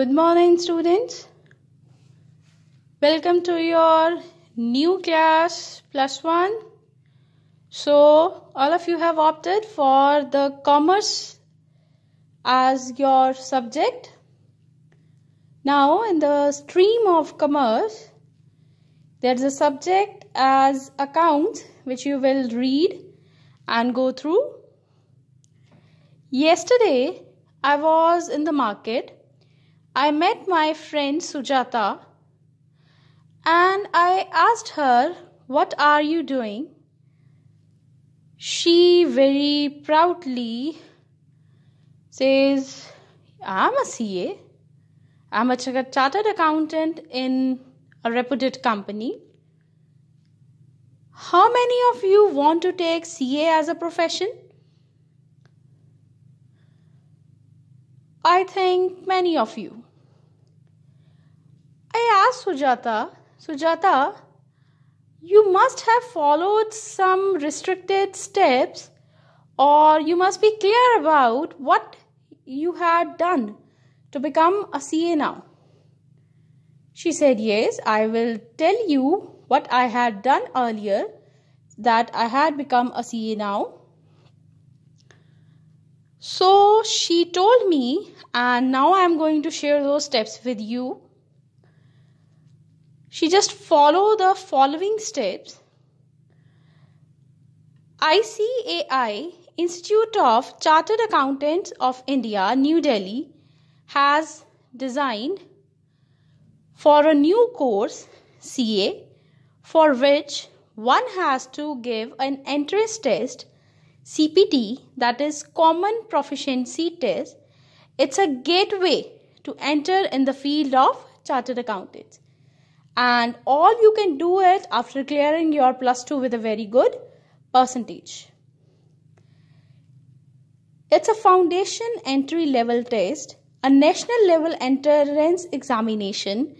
Good morning, students. Welcome to your new class plus one. So, all of you have opted for the commerce as your subject. Now, in the stream of commerce, there is a subject as accounts which you will read and go through. Yesterday, I was in the market I met my friend Sujata and I asked her, What are you doing? She very proudly says, I'm a CA. I'm a chartered accountant in a reputed company. How many of you want to take CA as a profession? I think many of you. I asked Sujata, Sujata, you must have followed some restricted steps or you must be clear about what you had done to become a CA now. She said, Yes, I will tell you what I had done earlier that I had become a CA now. So she told me, and now I'm going to share those steps with you she just follow the following steps ICAI Institute of Chartered Accountants of India New Delhi has designed for a new course CA for which one has to give an entrance test CPT that is common proficiency test it's a gateway to enter in the field of chartered accountants and all you can do it after clearing your plus 2 with a very good percentage. It's a foundation entry level test, a national level entrance examination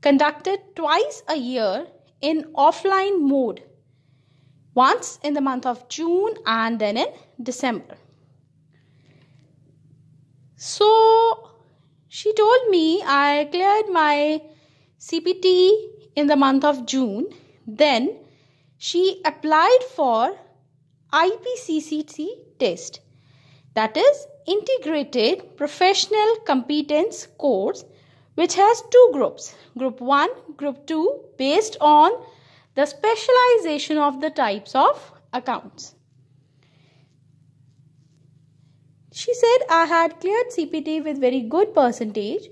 conducted twice a year in offline mode, once in the month of June and then in December. So she told me I cleared my CPT in the month of June. Then she applied for IPCCT test that is integrated professional competence course which has two groups group 1 group 2 based on the specialization of the types of accounts she said i had cleared cpt with very good percentage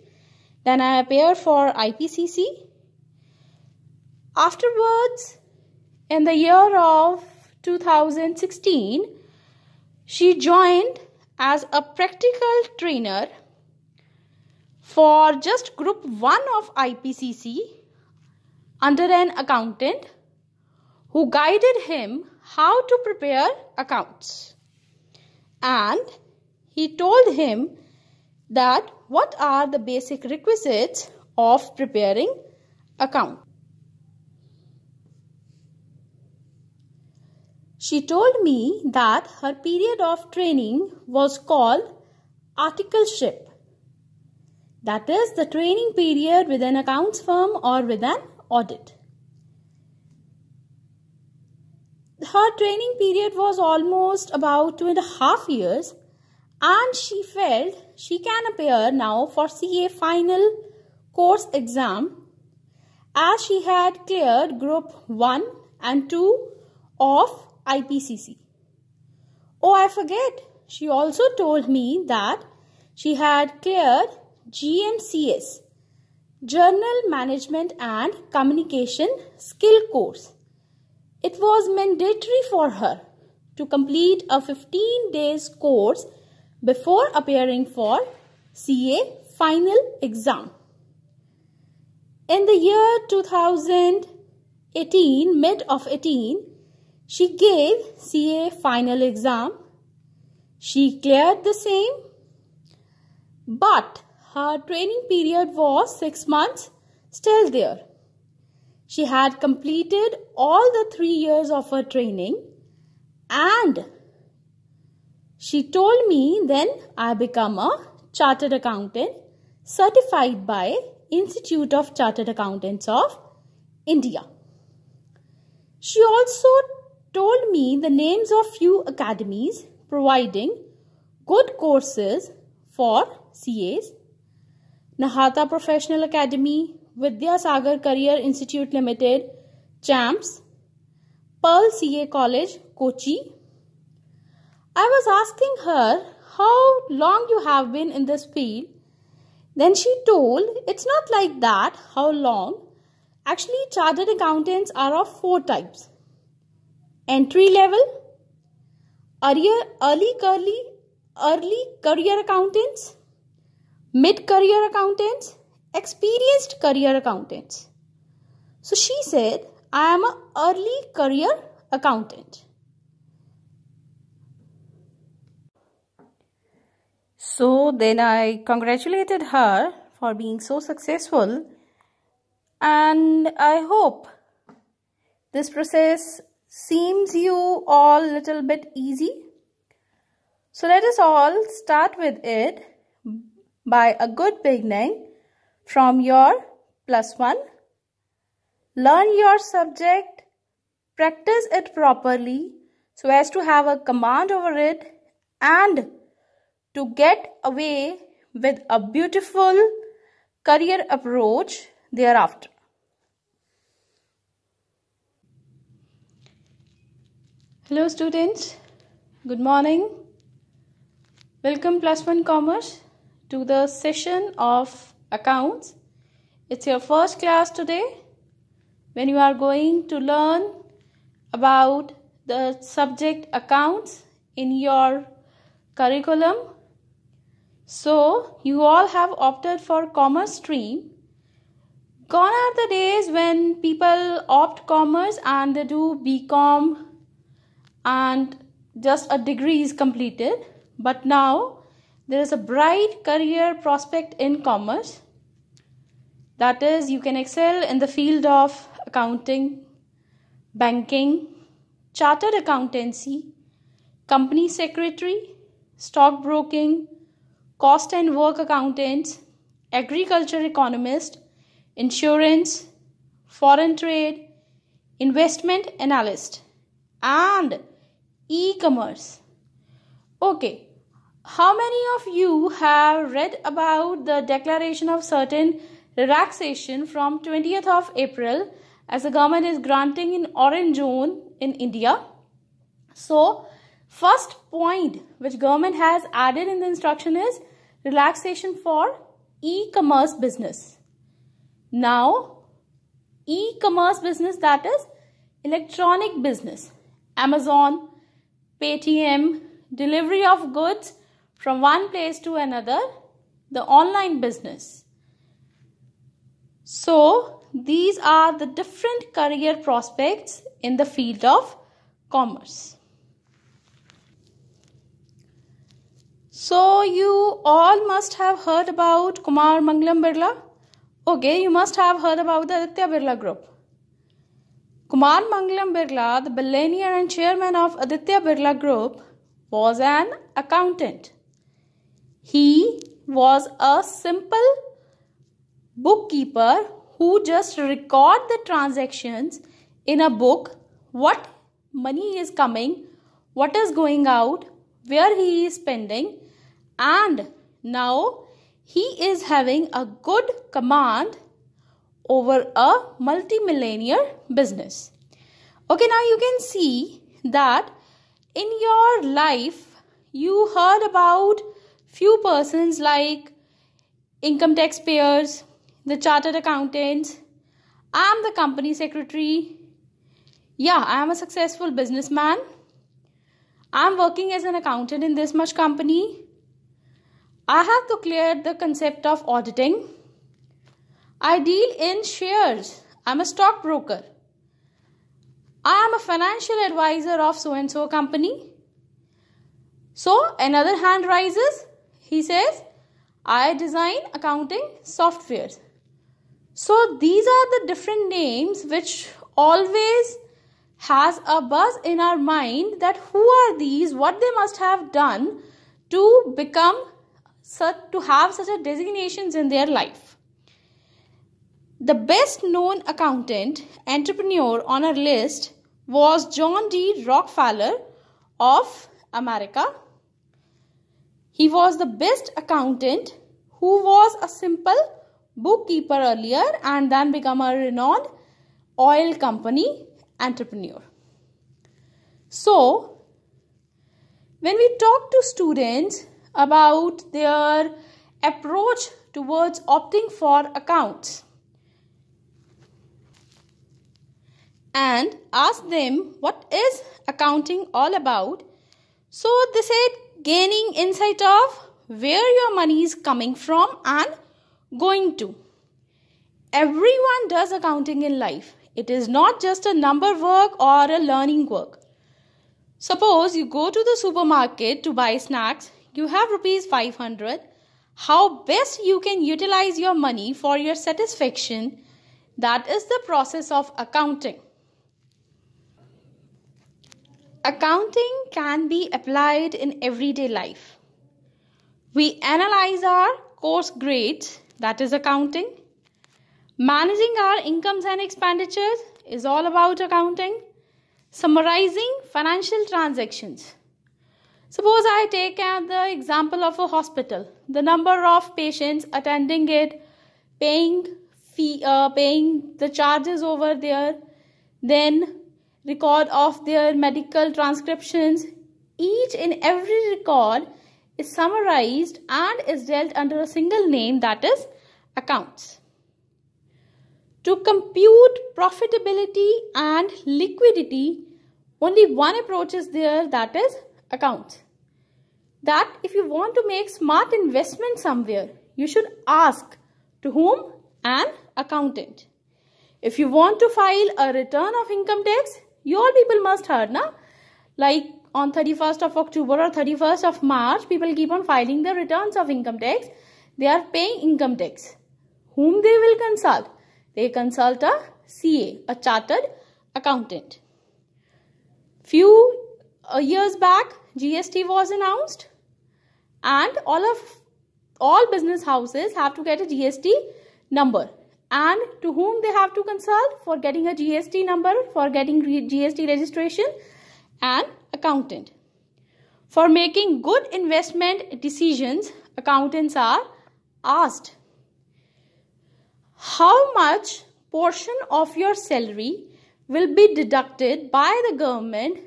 then I appear for IPCC. Afterwards, in the year of 2016, she joined as a practical trainer for just group 1 of IPCC under an accountant who guided him how to prepare accounts. And he told him that what are the basic requisites of preparing account? She told me that her period of training was called articleship. That is the training period with an accounts firm or with an audit. Her training period was almost about two and a half years and she felt she can appear now for CA final course exam as she had cleared group 1 and 2 of IPCC. Oh, I forget. She also told me that she had cleared GMCS, Journal Management and Communication Skill course. It was mandatory for her to complete a 15 days course before appearing for CA final exam. In the year 2018, mid of 18, she gave CA final exam. She cleared the same, but her training period was 6 months still there. She had completed all the 3 years of her training and she told me then I become a chartered accountant certified by Institute of Chartered Accountants of India. She also told me the names of few academies providing good courses for CAs. Nahata Professional Academy, Vidya Sagar Career Institute Limited, CHAMPS, Pearl CA College, Kochi, I was asking her how long you have been in this field. Then she told, It's not like that, how long. Actually, chartered accountants are of four types entry level, early, early, early, early career accountants, mid career accountants, experienced career accountants. So she said, I am an early career accountant. So then I congratulated her for being so successful and I hope this process seems you all little bit easy. So let us all start with it by a good beginning from your plus one. Learn your subject, practice it properly so as to have a command over it and to get away with a beautiful career approach thereafter. Hello students, good morning. Welcome plus one commerce to the session of accounts. It's your first class today when you are going to learn about the subject accounts in your curriculum so you all have opted for commerce stream. Gone are the days when people opt commerce and they do BCom and just a degree is completed. But now there is a bright career prospect in commerce. That is, you can excel in the field of accounting, banking, chartered accountancy, company secretary, stockbroking, cost and work accountants, agriculture economist, insurance, foreign trade, investment analyst, and e commerce. Okay, how many of you have read about the declaration of certain relaxation from 20th of April as the government is granting in orange zone in India? So, First point which government has added in the instruction is relaxation for e-commerce business. Now, e-commerce business that is electronic business, Amazon, Paytm, delivery of goods from one place to another, the online business. So, these are the different career prospects in the field of commerce. So you all must have heard about Kumar Mangalam Birla. Okay, you must have heard about the Aditya Birla group. Kumar Mangalam Birla, the billionaire and chairman of Aditya Birla Group, was an accountant. He was a simple bookkeeper who just record the transactions in a book what money is coming what is going out where he is spending and now he is having a good command over a multimillionaire business. Okay, now you can see that in your life you heard about few persons like income tax payers, the chartered accountants, I'm the company secretary. Yeah, I am a successful businessman. I'm working as an accountant in this much company. I have to clear the concept of auditing. I deal in shares. I'm a stockbroker. I am a financial advisor of so and so company. So, another hand rises. He says, I design accounting softwares. So, these are the different names which always has a buzz in our mind that who are these, what they must have done to become such to have such a designations in their life. The best known accountant entrepreneur on our list was John D. Rockefeller of America. He was the best accountant who was a simple bookkeeper earlier and then become a renowned oil company entrepreneur. So, when we talk to students about their approach towards opting for accounts and ask them what is accounting all about so they said gaining insight of where your money is coming from and going to everyone does accounting in life it is not just a number work or a learning work Suppose you go to the supermarket to buy snacks, you have rupees 500 how best you can utilize your money for your satisfaction that is the process of accounting accounting can be applied in everyday life we analyze our course grades that is accounting managing our incomes and expenditures is all about accounting summarizing financial transactions Suppose I take the example of a hospital. The number of patients attending it, paying fee, uh, paying the charges over there, then record of their medical transcriptions. Each and every record is summarized and is dealt under a single name that is accounts. To compute profitability and liquidity, only one approach is there that is accounts. That if you want to make smart investment somewhere, you should ask to whom? An accountant. If you want to file a return of income tax, your people must heard, na? Like on 31st of October or 31st of March, people keep on filing the returns of income tax. They are paying income tax. Whom they will consult? They consult a CA, a chartered accountant. Few a years back GST was announced and all of all business houses have to get a GST number and to whom they have to consult for getting a GST number for getting GST registration an accountant for making good investment decisions accountants are asked how much portion of your salary will be deducted by the government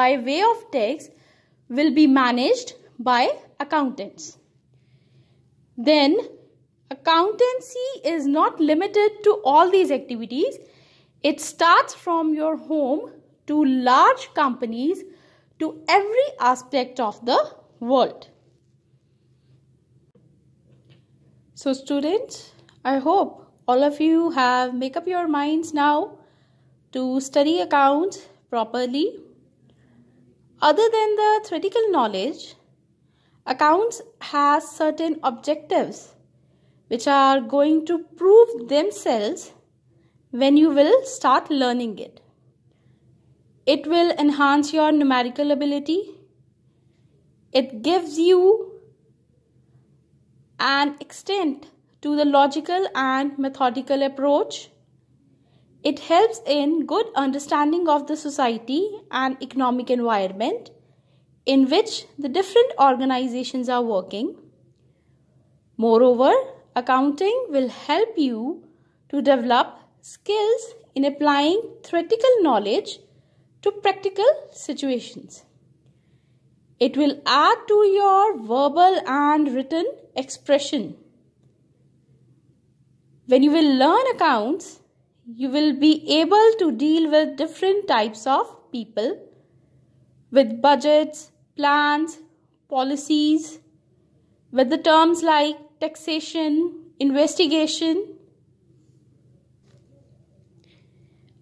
by way of tax will be managed by accountants. Then accountancy is not limited to all these activities. It starts from your home to large companies to every aspect of the world. So students, I hope all of you have make up your minds now to study accounts properly other than the theoretical knowledge, accounts has certain objectives which are going to prove themselves when you will start learning it. It will enhance your numerical ability. It gives you an extent to the logical and methodical approach. It helps in good understanding of the society and economic environment in which the different organizations are working. Moreover, accounting will help you to develop skills in applying theoretical knowledge to practical situations. It will add to your verbal and written expression. When you will learn accounts, you will be able to deal with different types of people with budgets, plans, policies, with the terms like taxation, investigation,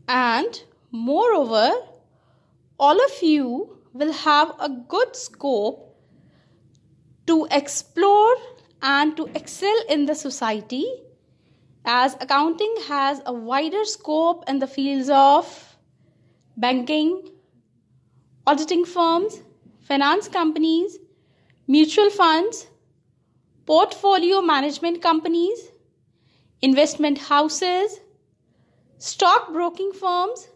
and moreover, all of you will have a good scope to explore and to excel in the society as accounting has a wider scope in the fields of banking, auditing firms, finance companies, mutual funds, portfolio management companies, investment houses, stock broking firms,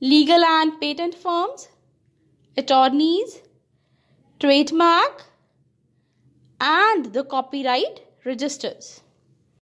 legal and patent firms, attorneys, trademark, and the copyright registers.